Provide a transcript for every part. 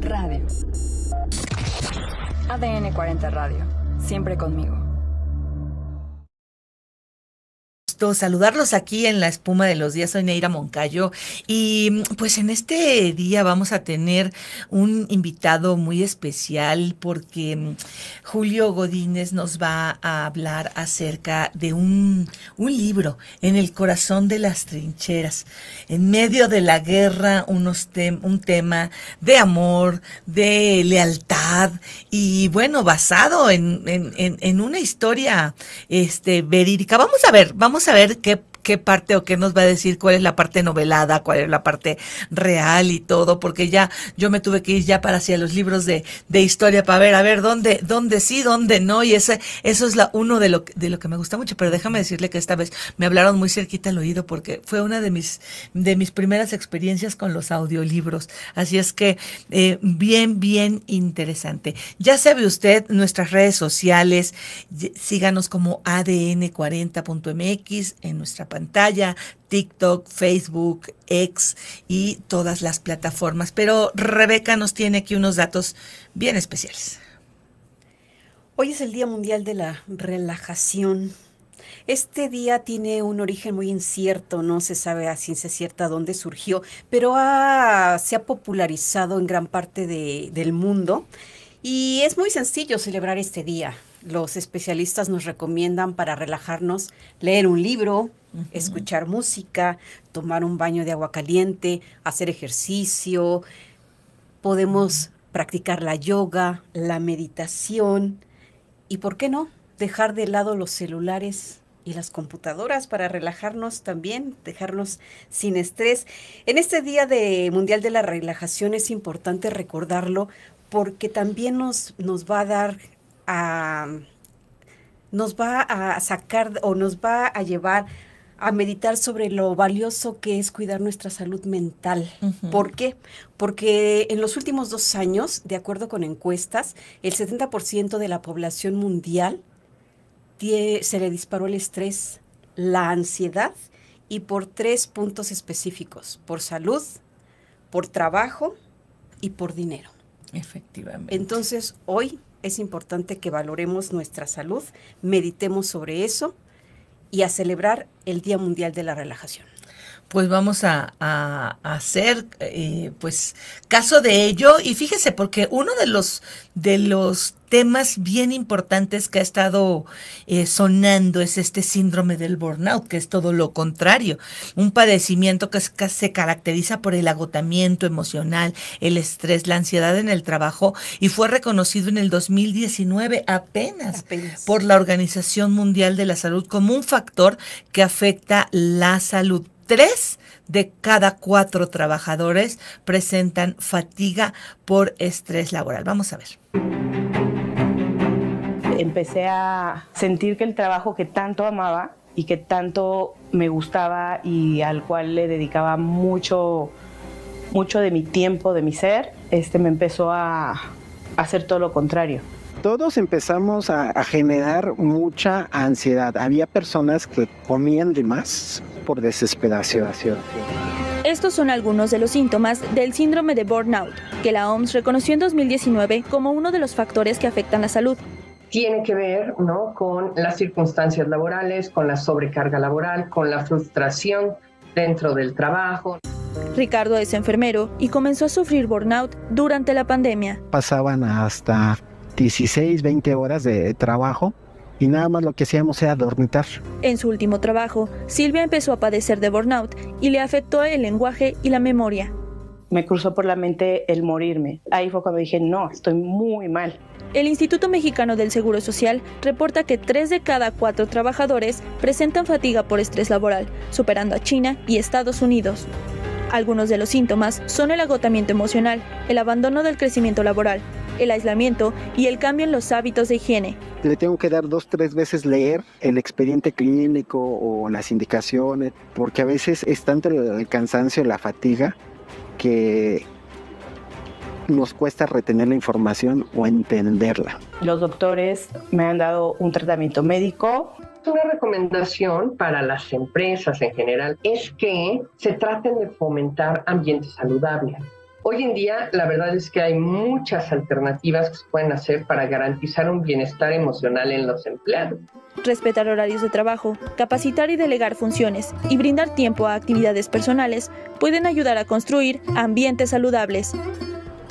Radio. ADN 40 Radio. Siempre conmigo. saludarlos aquí en la espuma de los días. Soy Neira Moncayo y mm, pues en este día vamos a tener un invitado muy especial porque mm, Julio Godínez nos va a hablar acerca de un, libro, En el corazón de las trincheras, en medio de la guerra, unos un tema de amor, de lealtad y bueno, basado en, en una historia este, verídica. Vamos a ver, vamos a ver qué qué parte o qué nos va a decir cuál es la parte novelada, cuál es la parte real y todo, porque ya yo me tuve que ir ya para hacia los libros de, de historia para ver, a ver dónde, dónde sí, dónde no, y ese, eso es la, uno de lo, de lo que me gusta mucho, pero déjame decirle que esta vez me hablaron muy cerquita al oído porque fue una de mis, de mis primeras experiencias con los audiolibros, así es que eh, bien, bien interesante. Ya sabe usted nuestras redes sociales, síganos como ADN40.mx en nuestra pantalla, TikTok, Facebook, X y todas las plataformas. Pero Rebeca nos tiene aquí unos datos bien especiales. Hoy es el Día Mundial de la Relajación. Este día tiene un origen muy incierto, no se sabe a ciencia cierta dónde surgió, pero se ha popularizado en gran parte del mundo y es muy sencillo celebrar este día los especialistas nos recomiendan para relajarnos leer un libro, escuchar música, tomar un baño de agua caliente, hacer ejercicio. Podemos practicar la yoga, la meditación y, ¿por qué no?, dejar de lado los celulares y las computadoras para relajarnos también, dejarnos sin estrés. En este Día de Mundial de la Relajación es importante recordarlo porque también nos, nos va a dar nos va a sacar o nos va a llevar a meditar sobre lo valioso que es cuidar nuestra salud mental. ¿Por qué? Porque en los últimos dos años, de acuerdo con encuestas, el 70% de la población mundial se le disparó el estrés, la ansiedad y por tres puntos específicos, por salud, por trabajo y por dinero. Efectivamente. Entonces, hoy es importante que valoremos nuestra salud, meditemos sobre eso y a celebrar el Día Mundial de la Relajación pues vamos a, hacer eh, pues caso de ello y fíjese porque uno de los de los temas bien importantes que ha estado eh, sonando es este síndrome del burnout, que es todo lo contrario, un padecimiento que, se caracteriza por el agotamiento emocional, el estrés, la ansiedad en el trabajo y fue reconocido en el 2019 apenas. por la Organización Mundial de la Salud como un factor que afecta la salud. Tres de cada cuatro trabajadores presentan fatiga por estrés laboral. Vamos a ver empecé a sentir que el trabajo que tanto amaba y que tanto me gustaba y al cual le dedicaba mucho, mucho de mi tiempo, de mi ser, este, me empezó a, hacer todo lo contrario todos empezamos a, a, generar mucha ansiedad. Había personas que comían de más por desesperación. Estos son algunos de los síntomas del síndrome de burnout, que la OMS reconoció en 2019 como uno de los factores que afectan la salud, tiene que ver ¿no? con las circunstancias laborales, con la sobrecarga laboral, con la frustración dentro del trabajo. Ricardo es enfermero y comenzó a sufrir burnout durante la pandemia. Pasaban hasta 16, 20 horas de trabajo y nada más lo que hacíamos era dormitar. En su último trabajo, Silvia empezó a padecer de burnout y le afectó el lenguaje y la memoria. Me cruzó por la mente el morirme. Ahí fue cuando dije, no, estoy muy mal. El Instituto Mexicano del Seguro Social reporta que 3 de cada 4 trabajadores presentan fatiga por estrés laboral, superando a China y Estados Unidos. Algunos de los síntomas son el agotamiento emocional, el abandono del crecimiento laboral, el aislamiento y el cambio en los hábitos de higiene. Le tengo que dar dos, tres veces leer el expediente clínico o las indicaciones, porque a veces es tanto el cansancio, y la fatiga, que nos cuesta retener la información o entenderla. Los doctores me han dado un tratamiento médico. Una recomendación para las empresas en general es que se traten de fomentar ambientes saludables. Hoy en día, la verdad es que hay muchas alternativas que se pueden hacer para garantizar un bienestar emocional en los empleados. Respetar horarios de trabajo, capacitar y delegar funciones y brindar tiempo a actividades personales pueden ayudar a construir ambientes saludables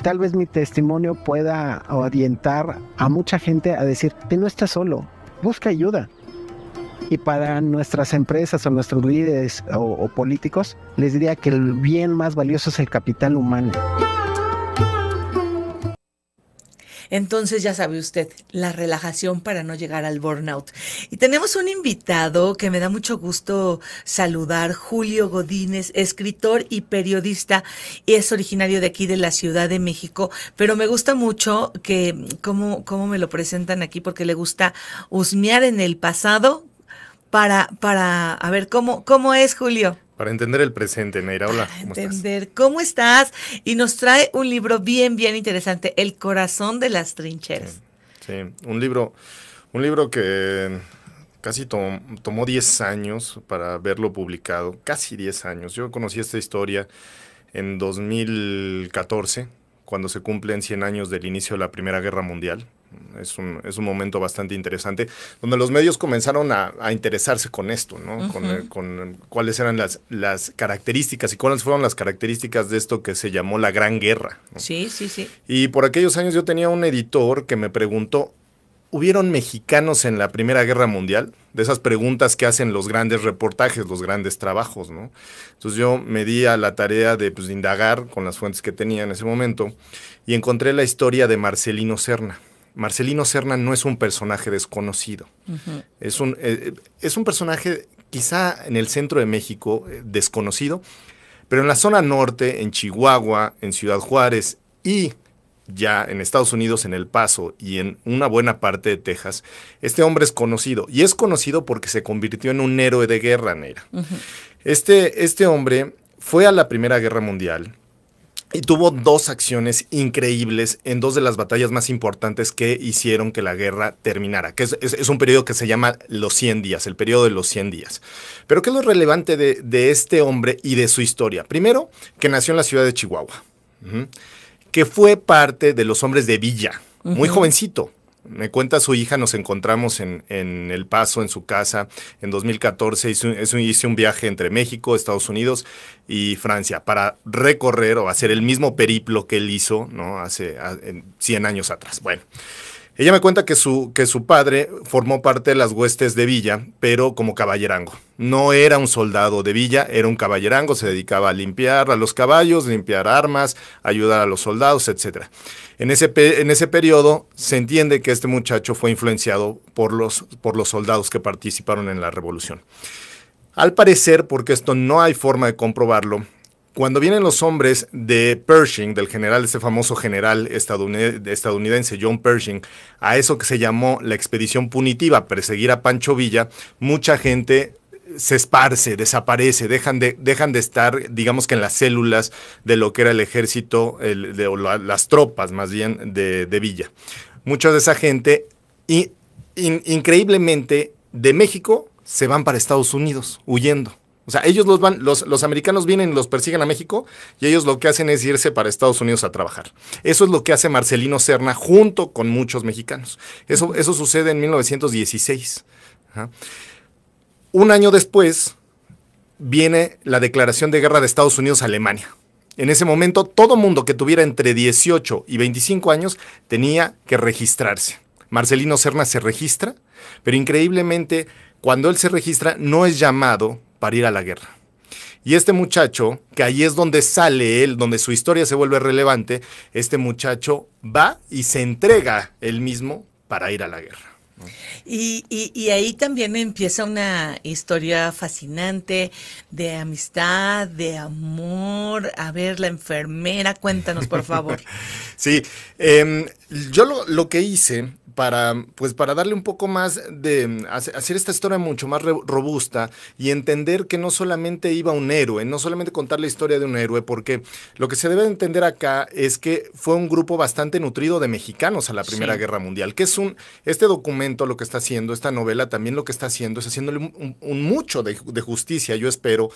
tal vez mi testimonio pueda orientar a mucha gente a decir, que no estás solo, busca ayuda. Y para nuestras empresas o nuestros líderes o políticos, les diría que el bien más valioso es el capital humano. Entonces ya sabe usted, la relajación para no llegar al burnout. Y tenemos un invitado que me da mucho gusto saludar, Julio Godínez, escritor y periodista, y es originario de aquí de la Ciudad de México, pero me gusta mucho que cómo, cómo me lo presentan aquí porque le gusta husmear en el pasado para, para, a ver, ¿cómo, cómo es Julio? Para entender el presente, Neira. Hola, ¿cómo Para entender estás? cómo estás. Y nos trae un libro bien, bien interesante, El corazón de las trincheras. Sí, un libro, un libro que casi tomó 10 años para verlo publicado, casi 10 años. Yo conocí esta historia en 2014, cuando se cumplen 100 años del inicio de la Primera Guerra Mundial es un, momento bastante interesante, donde los medios comenzaron a, interesarse con esto, ¿no? con, cuáles eran las, características y cuáles fueron las características de esto que se llamó la Gran Guerra. Sí, sí, sí. Y por aquellos años yo tenía un editor que me preguntó, ¿Hubieron mexicanos en la Primera Guerra Mundial? De esas preguntas que hacen los grandes reportajes, los grandes trabajos, ¿no? Entonces yo me di a la tarea de, pues, de indagar con las fuentes que tenía en ese momento y encontré la historia de Marcelino Serna. Marcelino Cerna no es un personaje desconocido. es, un, eh, es un personaje quizá en el centro de México eh, desconocido, pero en la zona norte, en Chihuahua, en Ciudad Juárez y ya en Estados Unidos, en El Paso y en una buena parte de Texas, este hombre es conocido. Y es conocido porque se convirtió en un héroe de guerra, Neira. este, este hombre fue a la Primera Guerra Mundial y tuvo dos acciones increíbles en dos de las batallas más importantes que hicieron que la guerra terminara, que es, un periodo que se llama los 100 días, el periodo de los 100 días. Pero ¿qué es lo relevante de, este hombre y de su historia? Primero, que nació en la ciudad de Chihuahua, que fue parte de los hombres de Villa, muy jovencito me cuenta su hija, nos encontramos en, El Paso, en su casa, en 2014, hice, un viaje entre México, Estados Unidos y Francia para recorrer o hacer el mismo periplo que él hizo ¿no? hace 100 años atrás. Bueno. Ella me cuenta que su, que su padre formó parte de las huestes de Villa, pero como caballerango. No era un soldado de Villa, era un caballerango, se dedicaba a limpiar a los caballos, limpiar armas, ayudar a los soldados, etc. En ese, en ese periodo se entiende que este muchacho fue influenciado por los, por los soldados que participaron en la revolución. Al parecer, porque esto no hay forma de comprobarlo, cuando vienen los hombres de Pershing, del general, ese famoso general estadounidense John Pershing, a eso que se llamó la expedición punitiva, perseguir a Pancho Villa, mucha gente se esparce, desaparece, dejan de, dejan de estar, digamos que en las células de lo que era el ejército, de, o las tropas más bien de, Villa. Mucha de esa gente, increíblemente, de México se van para Estados Unidos, huyendo. O sea, ellos los van, los, americanos vienen, y los persiguen a México y ellos lo que hacen es irse para Estados Unidos a trabajar. Eso es lo que hace Marcelino Serna junto con muchos mexicanos. Eso, eso sucede en 1916. Un año después viene la declaración de guerra de Estados Unidos a Alemania. En ese momento, todo mundo que tuviera entre 18 y 25 años tenía que registrarse. Marcelino Serna se registra, pero increíblemente, cuando él se registra, no es llamado para ir a la guerra. Y este muchacho, que ahí es donde sale él, donde su historia se vuelve relevante, este muchacho va y se entrega él mismo para ir a la guerra. Y, ahí también empieza una historia fascinante de amistad, de amor. A ver, la enfermera, cuéntanos, por favor. sí, em, yo lo, lo que hice para, pues, para darle un poco más de, hacer esta historia mucho más robusta y entender que no solamente iba un héroe, no solamente contar la historia de un héroe, porque lo que se debe entender acá es que fue un grupo bastante nutrido de mexicanos a la Primera Guerra Mundial, que es un, este documento lo que está haciendo, esta novela también lo que está haciendo es haciéndole un, mucho de, de justicia, yo espero,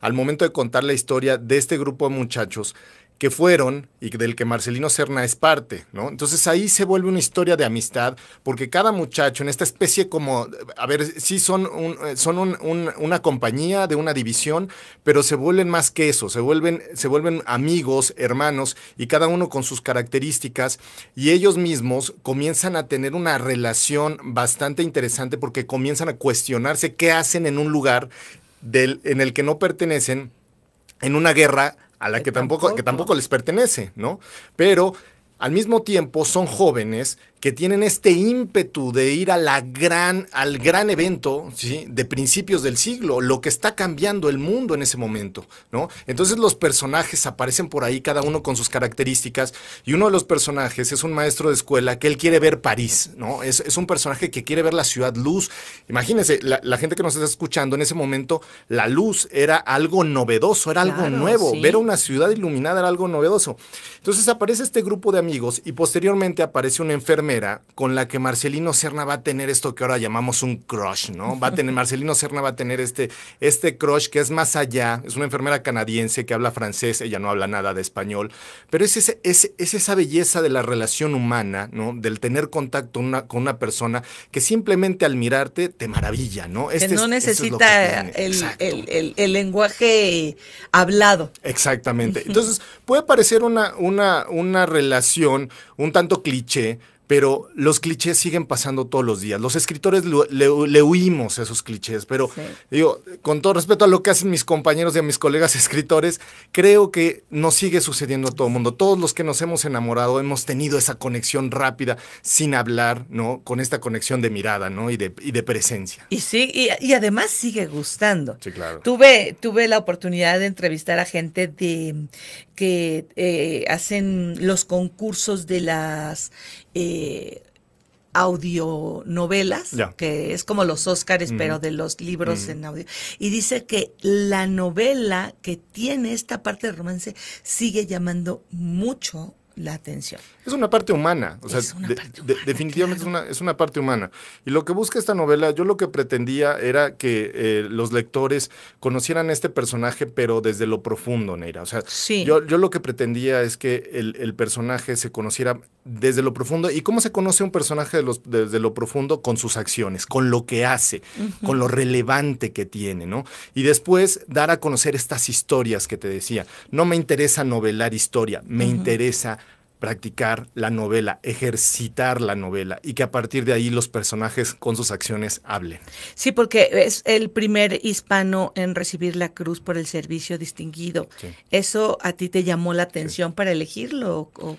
al momento de contar la historia de este grupo de muchachos que fueron y del que Marcelino Serna es parte, ¿no? Entonces ahí se vuelve una historia de amistad, porque cada muchacho en esta especie como, a ver, sí son, eh, son una compañía de una división, pero se vuelven más que eso, se vuelven, se vuelven amigos, hermanos, y cada uno con sus características, y ellos mismos comienzan a tener una relación bastante interesante porque comienzan a cuestionarse qué hacen en un lugar del, en el que no pertenecen en una guerra a la que tampoco, que tampoco les pertenece, ¿no? Pero al mismo tiempo son jóvenes que tienen este ímpetu de ir a la gran, al gran evento de principios del siglo, lo que está cambiando el mundo en ese momento. ¿no? Entonces los personajes aparecen por ahí, cada uno con sus características, y uno de los personajes es un maestro de escuela que él quiere ver París, ¿no? es, un personaje que quiere ver la ciudad luz. Imagínense, la, gente que nos está escuchando en ese momento, la luz era algo novedoso, era algo nuevo, ver una ciudad iluminada era algo novedoso. Entonces aparece este grupo de amigos y posteriormente aparece un enfermo con la que Marcelino Serna va a tener esto que ahora llamamos un crush, ¿no? Va a tener, Marcelino Serna va a tener este, este crush que es más allá, es una enfermera canadiense que habla francés, ella no habla nada de español, pero es, ese, esa belleza de la relación humana, ¿no? Del tener contacto con una persona que simplemente al mirarte te maravilla, ¿no? que este no necesita el, lenguaje hablado. Exactamente. Entonces, puede parecer una, una, una relación un tanto cliché, pero los clichés siguen pasando todos los días. Los escritores le, huimos a esos clichés, pero digo, con todo respeto a lo que hacen mis compañeros y a mis colegas escritores, creo que nos sigue sucediendo a todo el mundo. Todos los que nos hemos enamorado hemos tenido esa conexión rápida, sin hablar, ¿no? Con esta conexión de mirada, ¿no? Y de, y de presencia. Y sí, y, además sigue gustando. Sí, claro. Tuve, tuve la oportunidad de entrevistar a gente de que eh, hacen los concursos de las eh, audionovelas, que es como los Óscares, pero de los libros en audio. Y dice que la novela que tiene esta parte de romance sigue llamando mucho la atención. Es una parte humana, definitivamente es, una, es, una, parte humana. Y lo que busca esta novela, yo lo que pretendía era que eh, los lectores conocieran este personaje, pero desde lo profundo, Neira. O sea, yo, yo, lo que pretendía es que el, el personaje se conociera desde lo profundo. ¿Y cómo se conoce un personaje desde lo profundo? Con sus acciones, con lo que hace, con lo relevante que tiene, ¿no? Y después dar a conocer estas historias que te decía. No me interesa novelar historia, me interesa practicar la novela, ejercitar la novela y que a partir de ahí los personajes con sus acciones hablen. Sí, porque es el primer hispano en recibir la cruz por el servicio distinguido. ¿Eso a ti te llamó la atención para elegirlo? O,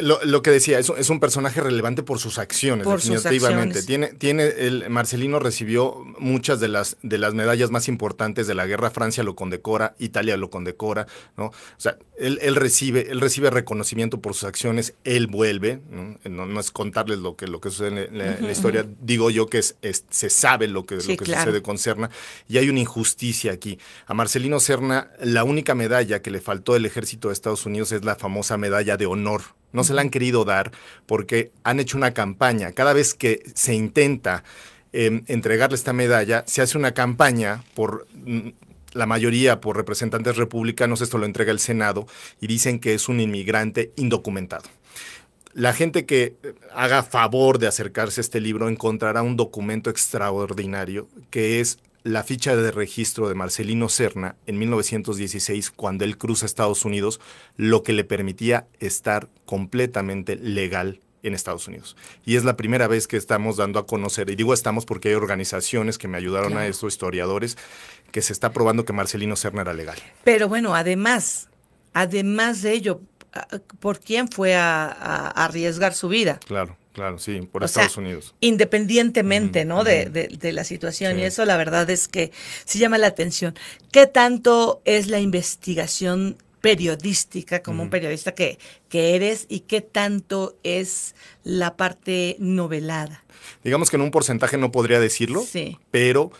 lo, que decía, es, un personaje relevante por sus acciones, por definitivamente. Tiene, tiene, Marcelino recibió muchas de las, de las medallas más importantes de la guerra. Francia lo condecora, Italia lo condecora, ¿no? O sea, él, recibe, él recibe reconocimiento por sus acciones, él vuelve, ¿no? Eh, es contarles lo que, lo que sucede en la, historia, digo yo que se sabe lo que, sucede con Serna, y hay una injusticia aquí. A Marcelino Serna, la única medalla que le faltó del ejército de Estados Unidos es la famosa medalla de honor. No se la han querido dar porque han hecho una campaña. Cada vez que se intenta em, entregarle esta medalla, se hace una campaña por mm, la mayoría por representantes republicanos, esto lo entrega el Senado, y dicen que es un inmigrante indocumentado. La gente que eh, haga favor de acercarse a este libro encontrará un documento extraordinario que es la ficha de registro de Marcelino Serna en 1916 cuando él cruza Estados Unidos, lo que le permitía estar completamente legal en Estados Unidos. Y es la primera vez que estamos dando a conocer, y digo estamos porque hay organizaciones que me ayudaron a esto, historiadores, que se está probando que Marcelino Serna era legal. Pero bueno, además, además de ello, ¿por quién fue a arriesgar su vida? Claro. Claro, sí, por Estados Unidos. Independientemente, ¿no? De, la situación. Y eso la verdad es que sí llama la atención. ¿Qué tanto es la investigación periodística como un periodista que, que eres y qué tanto es la parte novelada? Digamos que en un porcentaje no podría decirlo, sí. pero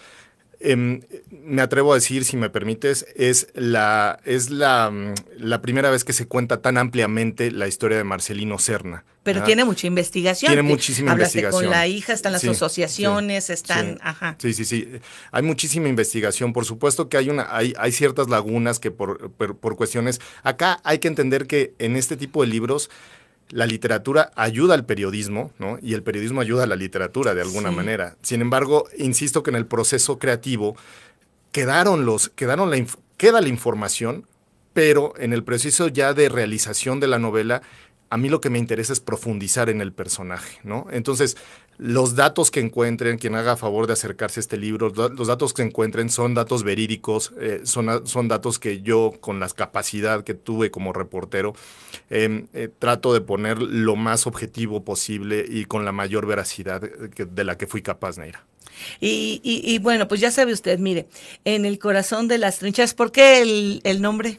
Em, me atrevo a decir, si me permites, es, la, es la, mm, la, primera vez que se cuenta tan ampliamente la historia de Marcelino Serna. Pero tiene mucha investigación. Tiene muchísima investigación. con la hija, están las asociaciones, están... Sí. Ajá. sí, sí, sí. Hay muchísima investigación. Por supuesto que hay, una, hay, hay ciertas lagunas que por, por cuestiones... Acá hay que entender que en este tipo de libros la literatura ayuda al periodismo, ¿no? Y el periodismo ayuda a la literatura de alguna manera. Sin embargo, insisto que en el proceso creativo quedaron los, quedaron la, queda la información, pero en el proceso ya de realización de la novela a mí lo que me interesa es profundizar en el personaje, ¿no? Entonces, los datos que encuentren, quien haga favor de acercarse a este libro, los datos que encuentren son datos verídicos, eh, son, son, datos que yo, con la capacidad que tuve como reportero, em, eh, trato de poner lo más objetivo posible y con la mayor veracidad eh, de la que fui capaz, Neira. Y, y, bueno, pues ya sabe usted, mire, en el corazón de las trinchas, ¿por qué el nombre?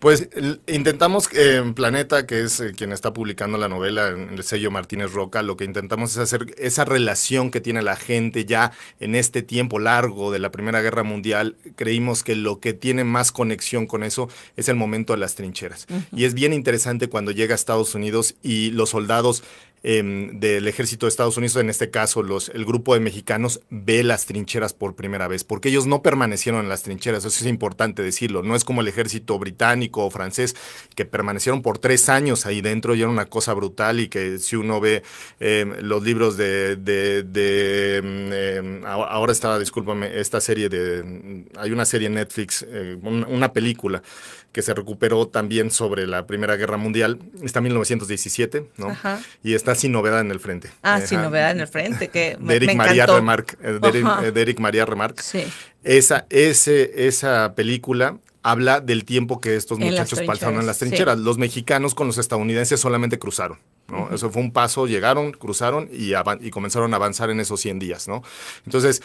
Pues intentamos en eh, Planeta, que es eh, quien está publicando la novela en el sello Martínez Roca, lo que intentamos es hacer esa relación que tiene la gente ya en este tiempo largo de la Primera Guerra Mundial. Creímos que lo que tiene más conexión con eso es el momento de las trincheras. Y es bien interesante cuando llega a Estados Unidos y los soldados Em, del ejército de Estados Unidos, en este caso los, el grupo de mexicanos, ve las trincheras por primera vez, porque ellos no permanecieron en las trincheras, eso es importante decirlo, no es como el ejército británico o francés, que permanecieron por tres años ahí dentro y era una cosa brutal y que si uno ve em, los libros de, de, em, ahora estaba, discúlpame, esta serie de, hay una serie en Netflix, eh, una, película que se recuperó también sobre la Primera Guerra Mundial, está en 1917, ¿no? Y está sin novedad en el frente. Ah, sin novedad en el frente, que me, Derek María Remarque. Eh, eh, María Remarque. Sí. Esa, esa película habla del tiempo que estos muchachos pasaron en las trincheras. Los mexicanos con los estadounidenses solamente cruzaron. ¿no? Eso fue un paso, llegaron, cruzaron y, y comenzaron a avanzar en esos 100 días. ¿no? Entonces,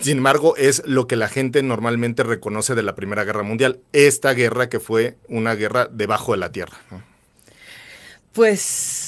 sin embargo, es lo que la gente normalmente reconoce de la Primera Guerra Mundial, esta guerra que fue una guerra debajo de la tierra. Pues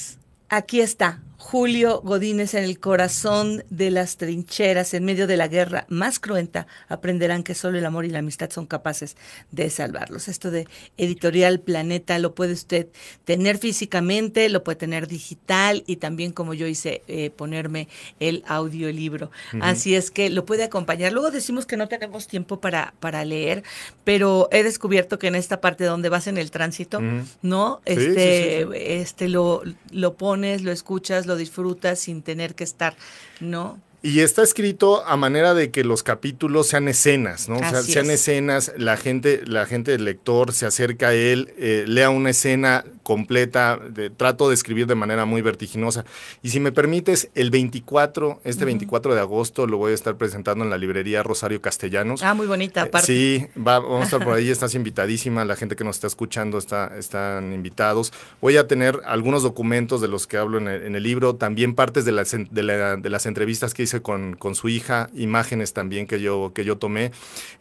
aquí está, Julio Godínez en el corazón de las trincheras, en medio de la guerra más cruenta, aprenderán que solo el amor y la amistad son capaces de salvarlos. Esto de Editorial Planeta lo puede usted tener físicamente, lo puede tener digital y también, como yo hice, eh, ponerme el audiolibro. Así es que lo puede acompañar. Luego decimos que no tenemos tiempo para, para leer, pero he descubierto que en esta parte donde vas en el tránsito, ¿no? Este, este lo, lo pones, lo escuchas, lo disfruta sin tener que estar, ¿no? Y está escrito a manera de que los capítulos sean escenas, ¿no? O sea, sean escenas, la gente, la gente, del lector se acerca a él, eh, lea una escena completa, trato de escribir de manera muy vertiginosa. Y si me permites, el 24, este 24 de agosto lo voy a estar presentando en la librería Rosario Castellanos. Ah, muy bonita, eh, Sí, vamos a estar por ahí, estás invitadísima, la gente que nos está escuchando está, están invitados. Voy a tener algunos documentos de los que hablo en el, libro, también partes de las, de las entrevistas que hice con, con, su hija, imágenes también que yo, que yo tomé.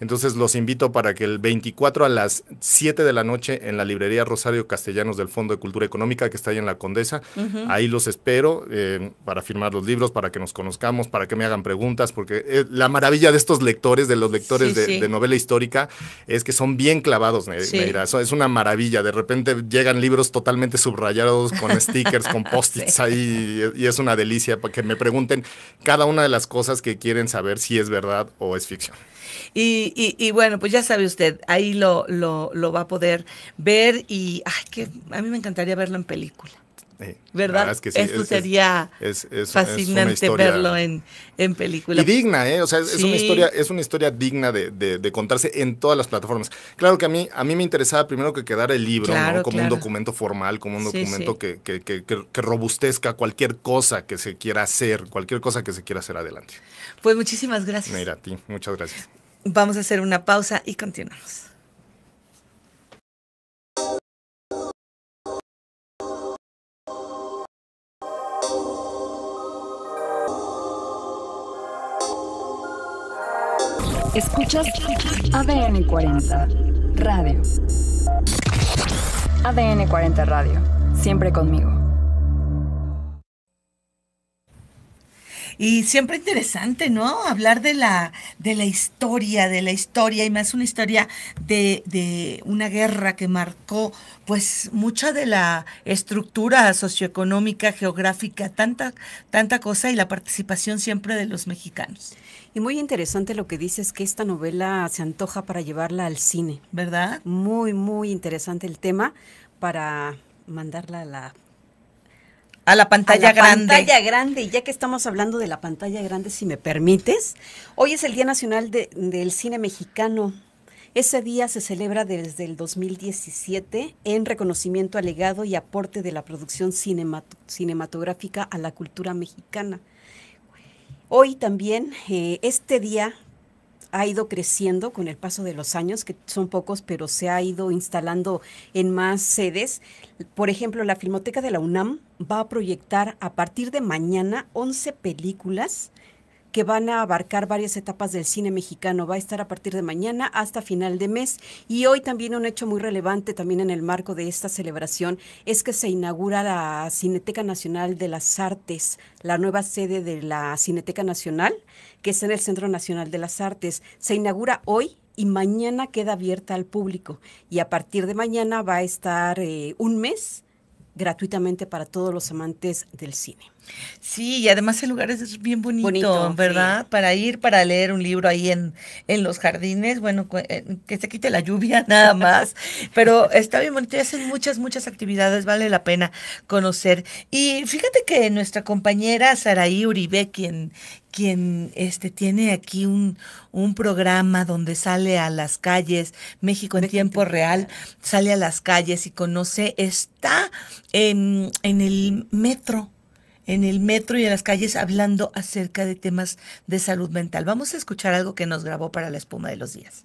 Entonces los invito para que el 24 a las 7 de la noche en la librería Rosario Castellanos del Fondo de Cultura Económica que está ahí en la Condesa. Ahí los espero eh, para firmar los libros, para que nos conozcamos, para que me hagan preguntas, porque eh, la maravilla de estos lectores, de los lectores de, novela histórica, es que son bien clavados, Neira. es una maravilla. De repente llegan libros totalmente subrayados con stickers, con post-its ahí, y es una delicia para que me pregunten cada una de las cosas que quieren saber si es verdad o es ficción. Y, bueno, pues ya sabe usted, ahí lo, va a poder ver y ay, que a mí me encantaría verlo en película. ¿Verdad? Es que sería fascinante verlo en, en, película. Y digna, ¿eh? O sea, es, una, historia, es una historia digna de, contarse en todas las plataformas. Claro que a mí, a mí me interesaba primero que quedar el libro, Como un documento formal, como un documento que, que, robustezca cualquier cosa que se quiera hacer, cualquier cosa que se quiera hacer adelante. Pues muchísimas gracias. Mira, a ti, muchas gracias. Vamos a hacer una pausa y continuamos. Escuchas ADN 40 Radio. ADN 40 Radio. Siempre conmigo. Y siempre interesante, ¿no? Hablar de la, de la historia, de la historia, y más una historia de, una guerra que marcó pues mucha de la estructura socioeconómica, geográfica, tanta, tanta cosa y la participación siempre de los mexicanos. Y muy interesante lo que dices, que esta novela se antoja para llevarla al cine. ¿Verdad? Muy, muy interesante el tema para mandarla a la a la pantalla a la grande. pantalla grande. Y ya que estamos hablando de la pantalla grande, si me permites, hoy es el Día Nacional del Cine Mexicano. Ese día se celebra desde el 2017 en reconocimiento al legado y aporte de la producción cinematográfica a la cultura mexicana. Hoy también, eh, este día ha ido creciendo con el paso de los años, que son pocos, pero se ha ido instalando en más sedes. Por ejemplo, la Filmoteca de la UNAM va a proyectar a partir de mañana 11 películas que van a abarcar varias etapas del cine mexicano. Va a estar a partir de mañana hasta final de mes. Y hoy también un hecho muy relevante también en el marco de esta celebración es que se inaugura la Cineteca Nacional de las Artes, la nueva sede de la Cineteca Nacional, que está en el Centro Nacional de las Artes. Se inaugura hoy y mañana queda abierta al público. Y a partir de mañana va a estar eh, un mes gratuitamente para todos los amantes del cine. Sí, y además el lugar es bien bonito, ¿verdad? Para ir, para leer un libro ahí en, en los jardines, bueno, eh, que se quite la lluvia nada más, pero está bien bonito y hacen muchas, muchas actividades, vale la pena conocer. Y fíjate que nuestra compañera Saraí Uribe, quien, quien este, tiene aquí un, programa donde sale a las calles, México en tiempo real, sale a las calles y conoce, está en, en el metro en el metro y en las calles hablando acerca de temas de salud mental. Vamos a escuchar algo que nos grabó para la espuma de los días.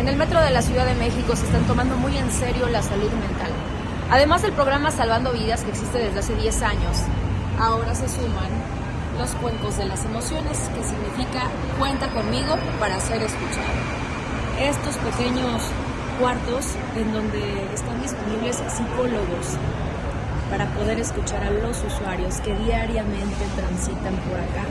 En el metro de la Ciudad de México se están tomando muy en serio la salud mental. Además del programa Salvando Vidas que existe desde hace 10 años, ahora se suman los cuencos de las emociones, que significa cuenta conmigo para ser escuchado. Estos pequeños cuartos en donde están disponibles psicólogos para poder escuchar a los usuarios que diariamente transitan por acá.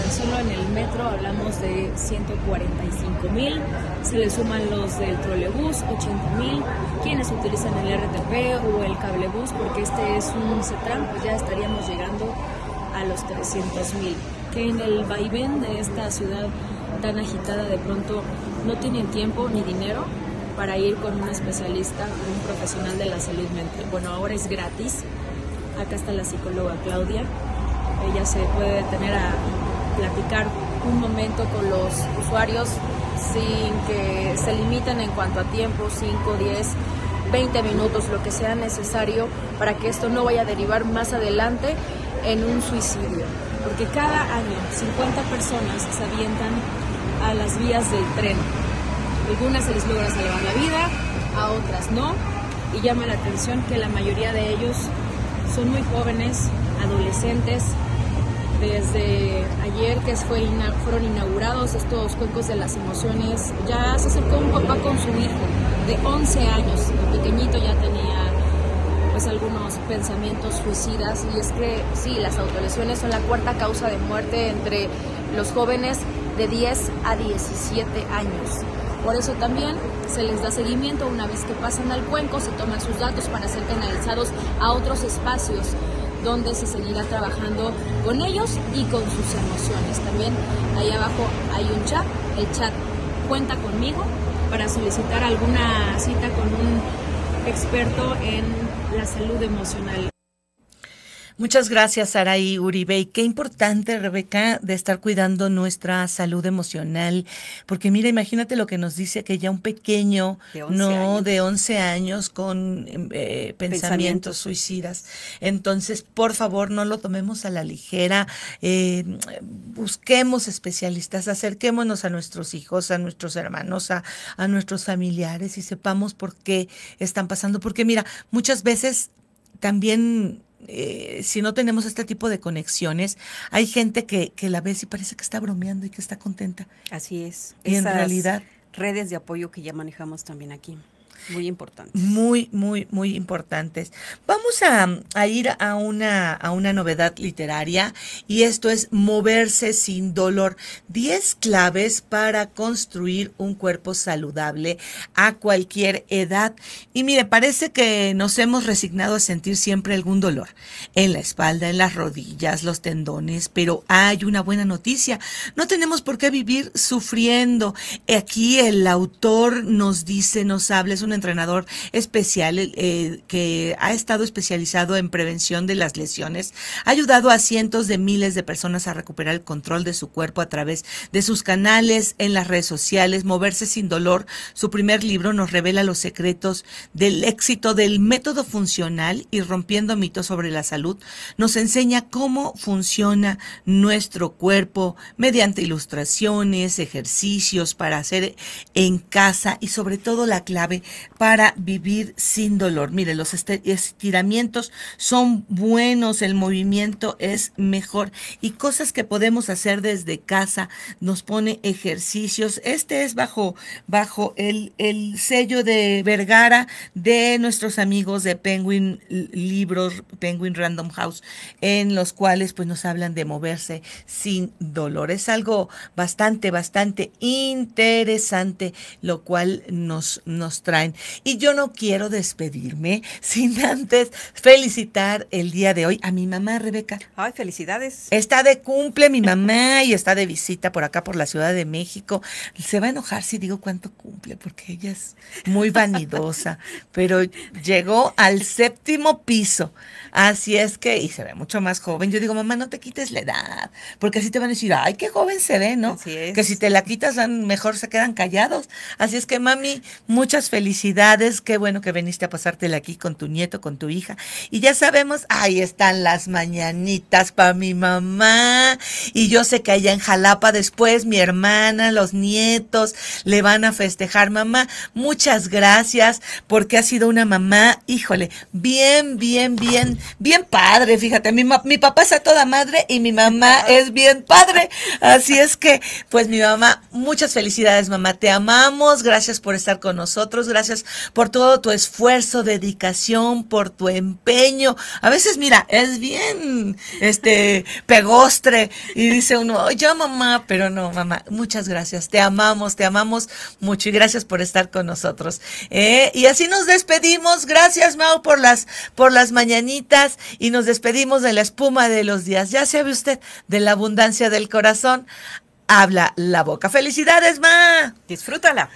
Tan solo en el metro hablamos de 145 mil, se le suman los del trolebús, 80 mil, quienes utilizan el RTP o el cablebus porque este es un CETRAN, pues ya estaríamos llegando a los 300 mil, que en el vaivén de esta ciudad tan agitada de pronto no tienen tiempo ni dinero para ir con un especialista, un profesional de la salud mental. Bueno, ahora es gratis. Acá está la psicóloga Claudia. Ella se puede detener a platicar un momento con los usuarios sin que se limiten en cuanto a tiempo, 5, 10, 20 minutos, lo que sea necesario para que esto no vaya a derivar más adelante en un suicidio, porque cada año 50 personas se avientan a las vías del tren. Algunas se les logra salvar la vida, a otras no, y llama la atención que la mayoría de ellos son muy jóvenes, adolescentes. Desde ayer que fue, fueron inaugurados estos cuencos de las emociones, ya se acercó un papá con su hijo de 11 años, el pequeñito ya tenía pues, algunos pensamientos suicidas y es que sí, las autolesiones son la cuarta causa de muerte entre los jóvenes de 10 a 17 años. Por eso también se les da seguimiento una vez que pasan al cuenco, se toman sus datos para ser canalizados a otros espacios donde se seguirá trabajando con ellos y con sus emociones. También ahí abajo hay un chat, el chat cuenta conmigo para solicitar alguna cita con un experto en la salud emocional. Muchas gracias, y Uribe. Y qué importante, Rebeca, de estar cuidando nuestra salud emocional. Porque mira, imagínate lo que nos dice que ya un pequeño, no de 11 años, con eh, pensamientos, suicidas. Entonces, por favor, no lo tomemos a la ligera. Eh, busquemos especialistas, acerquémonos a nuestros hijos, a nuestros hermanos, a, a nuestros familiares y sepamos por qué están pasando. Porque mira, muchas veces también eh, si no tenemos este tipo de conexiones, hay gente que, que, la ve y parece que está bromeando y que está contenta. Así es. Y en realidad. Redes de apoyo que ya manejamos también aquí. Muy importantes. Muy, muy, muy importantes. Vamos a, ir a una, a una novedad literaria y esto es Moverse sin dolor. Diez claves para construir un cuerpo saludable a cualquier edad. Y mire, parece que nos hemos resignado a sentir siempre algún dolor en la espalda, en las rodillas, los tendones, pero hay una buena noticia. No tenemos por qué vivir sufriendo. Aquí el autor nos dice, nos habla, es una entrenador especial eh, que ha estado especializado en prevención de las lesiones. Ha ayudado a cientos de miles de personas a recuperar el control de su cuerpo a través de sus canales en las redes sociales, moverse sin dolor. Su primer libro nos revela los secretos del éxito del método funcional y rompiendo mitos sobre la salud. Nos enseña cómo funciona nuestro cuerpo mediante ilustraciones, ejercicios para hacer en casa y sobre todo la clave para vivir sin dolor. Mire, los este, estiramientos son buenos, el movimiento es mejor y cosas que podemos hacer desde casa, nos pone ejercicios. Este es bajo, bajo el, sello de Vergara de nuestros amigos de Penguin Libros, Penguin Random House, en los cuales pues nos hablan de moverse sin dolor. Es algo bastante, bastante interesante, lo cual nos, nos trae y yo no quiero despedirme sin antes felicitar el día de hoy a mi mamá, Rebeca. Ay, felicidades. Está de cumple mi mamá y está de visita por acá, por la Ciudad de México. Se va a enojar si digo cuánto cumple, porque ella es muy vanidosa, pero llegó al séptimo piso. Así es que, y se ve mucho más joven. Yo digo, mamá, no te quites la edad, porque así te van a decir, ay, qué joven se ve, ¿no? Así es. Que si te la quitas, mejor se quedan callados. Así es que, mami, muchas felicidades felicidades, qué bueno que viniste a pasártela aquí con tu nieto, con tu hija. Y ya sabemos, ahí están las mañanitas para mi mamá. Y yo sé que allá en Jalapa después mi hermana, los nietos le van a festejar. Mamá, muchas gracias porque ha sido una mamá, híjole, bien, bien, bien, bien padre. Fíjate, mi, mi papá es a toda madre y mi mamá es bien padre. Así es que, pues mi mamá, muchas felicidades, mamá. Te amamos, gracias por estar con nosotros, gracias por todo tu esfuerzo, dedicación, por tu empeño. A veces, mira, es bien este pegostre y dice uno, yo mamá, pero no, mamá, muchas gracias. Te amamos, te amamos mucho y gracias por estar con nosotros. Eh. y así nos despedimos. Gracias, Mau, por las, por las mañanitas y nos despedimos de la espuma de los días. Ya sabe usted, de la abundancia del corazón habla la boca. Felicidades, Ma. Disfrútala.